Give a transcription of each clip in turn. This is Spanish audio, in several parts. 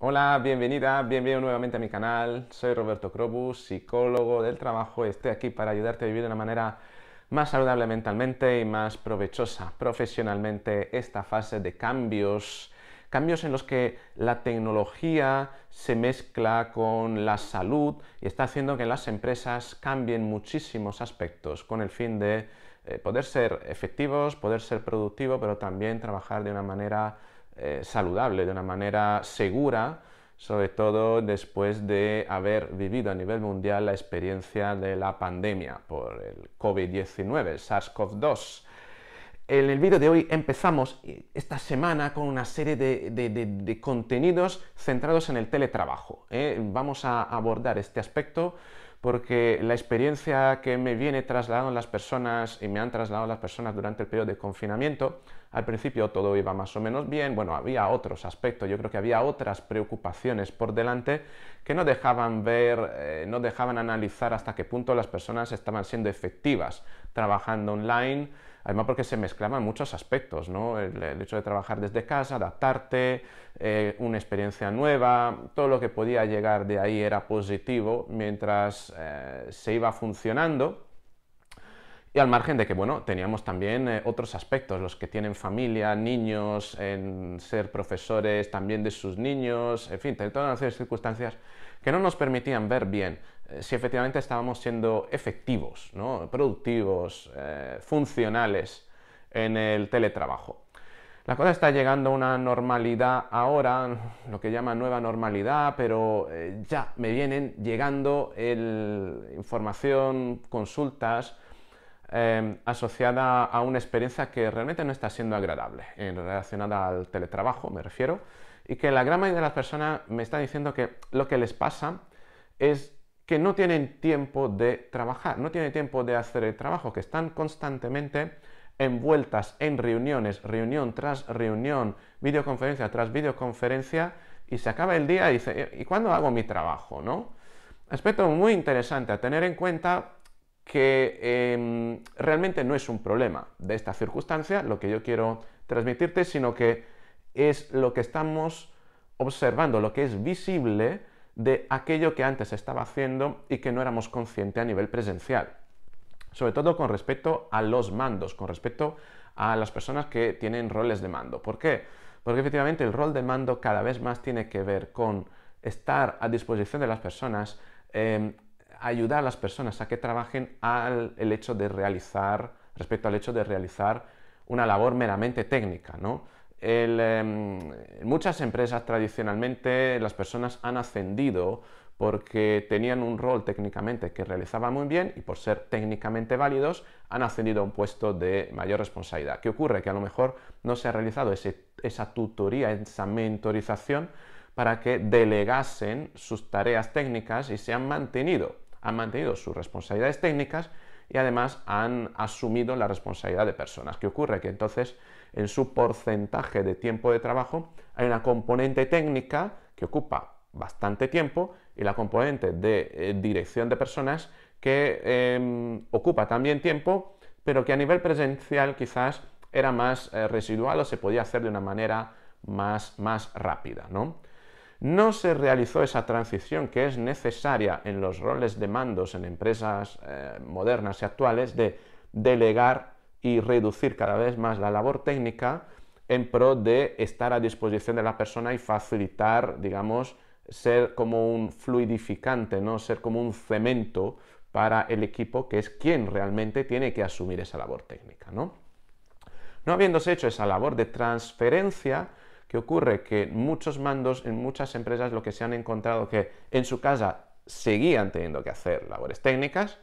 Hola, bienvenida, bienvenido nuevamente a mi canal. Soy Roberto Crobus, psicólogo del trabajo. Estoy aquí para ayudarte a vivir de una manera más saludable mentalmente y más provechosa profesionalmente esta fase de cambios. Cambios en los que la tecnología se mezcla con la salud y está haciendo que las empresas cambien muchísimos aspectos con el fin de eh, poder ser efectivos, poder ser productivos, pero también trabajar de una manera eh, saludable, de una manera segura, sobre todo después de haber vivido a nivel mundial la experiencia de la pandemia por el COVID-19, el SARS-CoV-2. En el vídeo de hoy empezamos esta semana con una serie de, contenidos centrados en el teletrabajo. ¿eh? Vamos a abordar este aspecto porque la experiencia que me viene trasladando las personas y me han trasladado las personas durante el periodo de confinamiento al principio todo iba más o menos bien, bueno, había otros aspectos, yo creo que había otras preocupaciones por delante que no dejaban ver, eh, no dejaban analizar hasta qué punto las personas estaban siendo efectivas trabajando online, además porque se mezclaban muchos aspectos, ¿no? El, hecho de trabajar desde casa, adaptarte, eh, una experiencia nueva, todo lo que podía llegar de ahí era positivo mientras eh, se iba funcionando y al margen de que, bueno, teníamos también eh, otros aspectos, los que tienen familia, niños, en ser profesores también de sus niños, en fin, todas las circunstancias que no nos permitían ver bien eh, si efectivamente estábamos siendo efectivos, productivos, eh, funcionales en el teletrabajo. La cosa está llegando a una normalidad ahora, lo que llaman nueva normalidad, pero ya me vienen llegando el, información, consultas, Em, asociada a una experiencia que realmente no está siendo agradable, en relacionada al teletrabajo, me refiero, y que la gran mayoría de las personas me está diciendo que lo que les pasa es que no tienen tiempo de trabajar, no tienen tiempo de hacer el trabajo, que están constantemente envueltas en reuniones, reunión tras reunión, videoconferencia tras videoconferencia, y se acaba el día y dice, ¿y cuándo hago mi trabajo? ¿No? Aspecto muy interesante a tener en cuenta que em, realmente no es un problema de esta circunstancia, lo que yo quiero transmitirte, sino que es lo que estamos observando, lo que es visible de aquello que antes estaba haciendo y que no éramos conscientes a nivel presencial. Sobre todo con respecto a los mandos, con respecto a las personas que tienen roles de mando. ¿Por qué? Porque efectivamente el rol de mando cada vez más tiene que ver con estar a disposición de las personas, em, ayudar a las personas a que trabajen al el hecho de realizar, respecto al hecho de realizar una labor meramente técnica, ¿no? Em, muchas empresas tradicionalmente las personas han ascendido porque tenían un rol técnicamente que realizaba muy bien y por ser técnicamente válidos han ascendido a un puesto de mayor responsabilidad. ¿Qué ocurre? Que a lo mejor no se ha realizado esa tutoría, esa mentorización para que delegasen sus tareas técnicas y se han mantenido han mantenido sus responsabilidades técnicas y además han asumido la responsabilidad de personas. ¿Qué ocurre? Que entonces en su porcentaje de tiempo de trabajo hay una componente técnica que ocupa bastante tiempo y la componente de eh, dirección de personas que em, ocupa también tiempo, pero que a nivel presencial quizás era más eh, residual o se podía hacer de una manera más, rápida, no se realizó esa transición que es necesaria en los roles de mandos en empresas eh, modernas y actuales de delegar y reducir cada vez más la labor técnica en pro de estar a disposición de la persona y facilitar, digamos, ser como un fluidificante, no ser como un cemento para el equipo que es quien realmente tiene que asumir esa labor técnica, ¿no? No habiéndose hecho esa labor de transferencia, ¿Qué ocurre? Que muchos mandos en muchas empresas lo que se han encontrado que en su casa seguían teniendo que hacer labores técnicas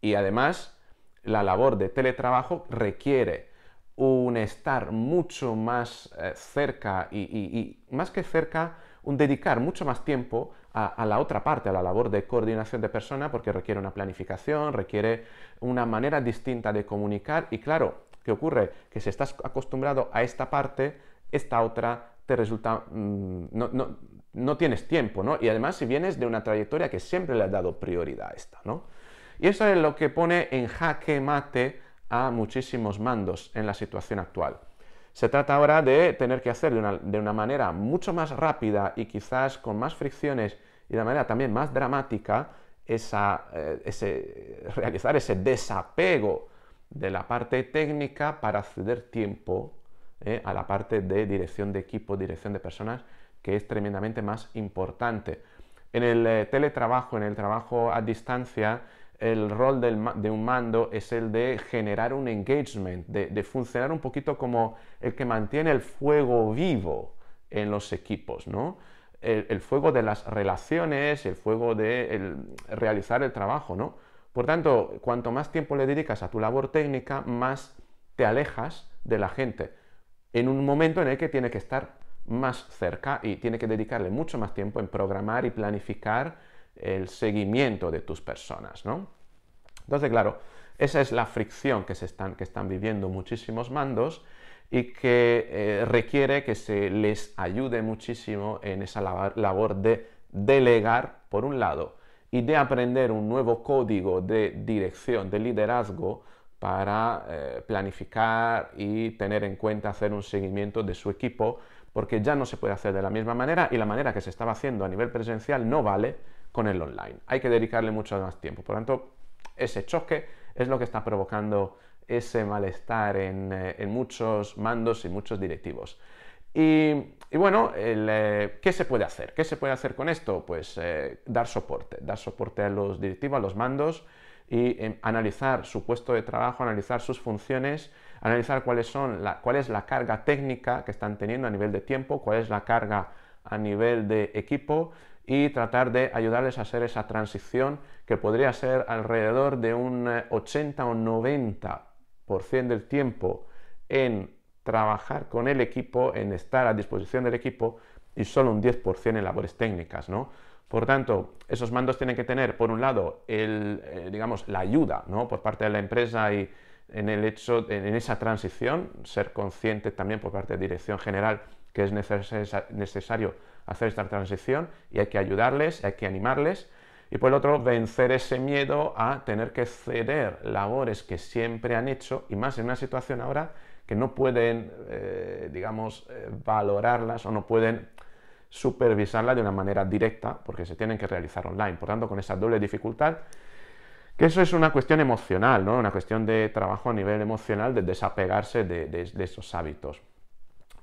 y además la labor de teletrabajo requiere un estar mucho más eh, cerca y, más que cerca, un dedicar mucho más tiempo a, la otra parte, a la labor de coordinación de persona, porque requiere una planificación, requiere una manera distinta de comunicar y claro, que ocurre? Que si estás acostumbrado a esta parte, esta otra te resulta... Mm, no, tienes tiempo, ¿no? Y además si vienes de una trayectoria que siempre le ha dado prioridad a esta, ¿no? Y eso es lo que pone en jaque mate a muchísimos mandos en la situación actual. Se trata ahora de tener que hacer de una, manera mucho más rápida y quizás con más fricciones y de manera también más dramática esa, eh, ese, realizar ese desapego de la parte técnica para ceder tiempo eh, a la parte de dirección de equipo, dirección de personas, que es tremendamente más importante. En el eh, teletrabajo, en el trabajo a distancia, el rol de un mando es el de generar un engagement, de, funcionar un poquito como el que mantiene el fuego vivo en los equipos, ¿no? El, fuego de las relaciones, el fuego de realizar el trabajo, ¿no? Por tanto, cuanto más tiempo le dedicas a tu labor técnica, más te alejas de la gente en un momento en el que tiene que estar más cerca y tiene que dedicarle mucho más tiempo en programar y planificar el seguimiento de tus personas, ¿no? Entonces, claro, esa es la fricción que, están, que están viviendo muchísimos mandos y que eh, requiere que se les ayude muchísimo en esa labor de delegar, por un lado, y de aprender un nuevo código de dirección, de liderazgo, para eh, planificar y tener en cuenta, hacer un seguimiento de su equipo, porque ya no se puede hacer de la misma manera y la manera que se estaba haciendo a nivel presencial no vale con el online. Hay que dedicarle mucho más tiempo. Por lo tanto, ese choque es lo que está provocando ese malestar en, eh, muchos mandos y muchos directivos. Y, bueno, eh, ¿qué se puede hacer? ¿Qué se puede hacer con esto? Pues dar soporte, dar soporte a los directivos, a los mandos, y em, analizar su puesto de trabajo, analizar sus funciones, analizar cuáles son cuál es la carga técnica que están teniendo a nivel de tiempo, cuál es la carga a nivel de equipo y tratar de ayudarles a hacer esa transición que podría ser alrededor de un 80 eh, o 90% del tiempo en trabajar con el equipo, en estar a disposición del equipo y solo un 10% en labores técnicas, por tanto, esos mandos tienen que tener, por un lado, el, eh, digamos, la ayuda ¿no? por parte de la empresa y en, el hecho, en esa transición, ser consciente también por parte de dirección general que es necesario hacer esta transición y hay que ayudarles, hay que animarles. Y por el otro, vencer ese miedo a tener que ceder labores que siempre han hecho y más en una situación ahora que no pueden, eh, digamos, eh, valorarlas o no pueden supervisarla de una manera directa porque se tienen que realizar online. Por tanto, con esa doble dificultad, que eso es una cuestión emocional, ¿no? una cuestión de trabajo a nivel emocional, de desapegarse de, esos hábitos.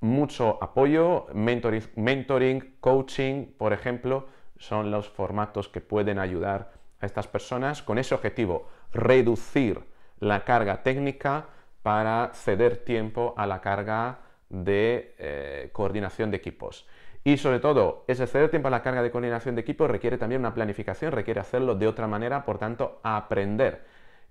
Mucho apoyo, mentoring, coaching, por ejemplo, son los formatos que pueden ayudar a estas personas con ese objetivo, reducir la carga técnica para ceder tiempo a la carga de eh, coordinación de equipos. Y sobre todo, ese ceder tiempo a la carga de coordinación de equipo requiere también una planificación, requiere hacerlo de otra manera, por tanto, aprender.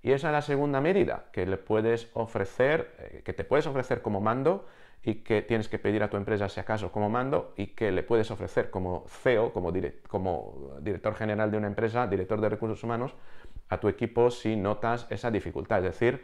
Y esa es la segunda medida que le puedes ofrecer, eh, que te puedes ofrecer como mando y que tienes que pedir a tu empresa si acaso como mando y que le puedes ofrecer como CEO, como, como director general de una empresa, director de recursos humanos, a tu equipo si notas esa dificultad. Es decir,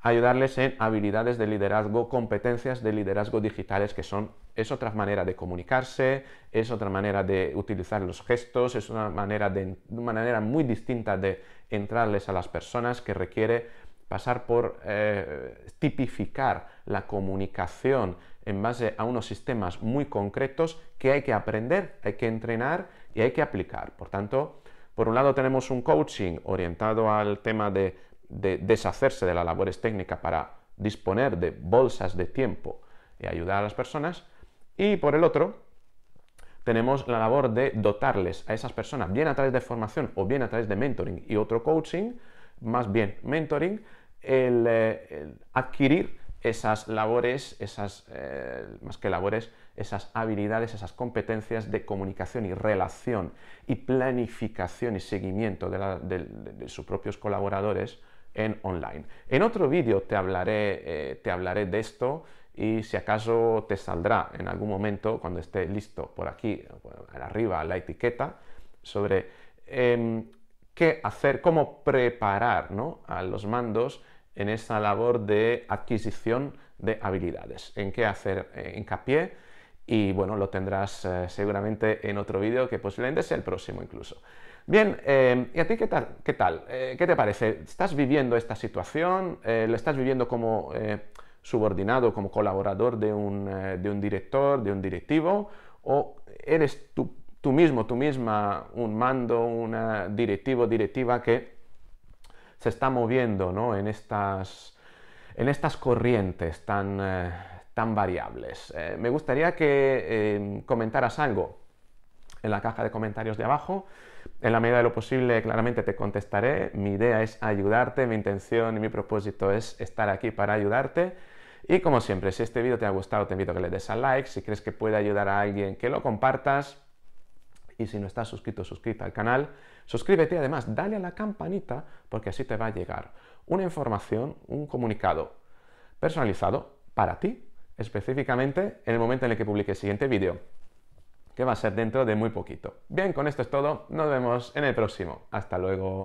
ayudarles en habilidades de liderazgo, competencias de liderazgo digitales, que son, es otra manera de comunicarse, es otra manera de utilizar los gestos, es una manera, de, manera muy distinta de entrarles a las personas que requiere pasar por eh, tipificar la comunicación en base a unos sistemas muy concretos que hay que aprender, hay que entrenar y hay que aplicar. Por tanto, por un lado tenemos un coaching orientado al tema de de deshacerse de las labores técnicas para disponer de bolsas de tiempo y ayudar a las personas. Y por el otro, tenemos la labor de dotarles a esas personas, bien a través de formación o bien a través de mentoring y otro coaching, más bien mentoring, el, eh, adquirir esas labores, esas, eh, más que labores, esas habilidades, esas competencias de comunicación y relación y planificación y seguimiento de sus propios colaboradores en online. En otro vídeo te hablaré, eh, te hablaré de esto y si acaso te saldrá en algún momento cuando esté listo por aquí, arriba la etiqueta, sobre em, qué hacer, cómo preparar a los mandos en esa labor de adquisición de habilidades, en qué hacer eh, hincapié y bueno, lo tendrás eh, seguramente en otro vídeo que posiblemente sea el próximo incluso. Bien, em, ¿y a ti qué tal? ¿Qué, tal? Eh, ¿Qué te parece? ¿Estás viviendo esta situación? Eh, ¿Lo estás viviendo como eh, subordinado, como colaborador eh, de un, director, de un directivo? ¿O eres tú, tú mismo, tú misma, un mando, un directivo, directiva que se está moviendo en, estas, en estas corrientes tan, tan variables? me gustaría que em, comentaras algo en la caja de comentarios de abajo. En la medida de lo posible, claramente te contestaré. Mi idea es ayudarte, mi intención y mi propósito es estar aquí para ayudarte. Y como siempre, si este vídeo te ha gustado, te invito a que le des al like. Si crees que puede ayudar a alguien, que lo compartas. Y si no estás suscrito, suscríbete al canal. Suscríbete y además, dale a la campanita porque así te va a llegar una información, un comunicado personalizado para ti, específicamente en el momento en el que publique el siguiente vídeo que va a ser dentro de muy poquito. Bien, con esto es todo, nos vemos en el próximo. Hasta luego.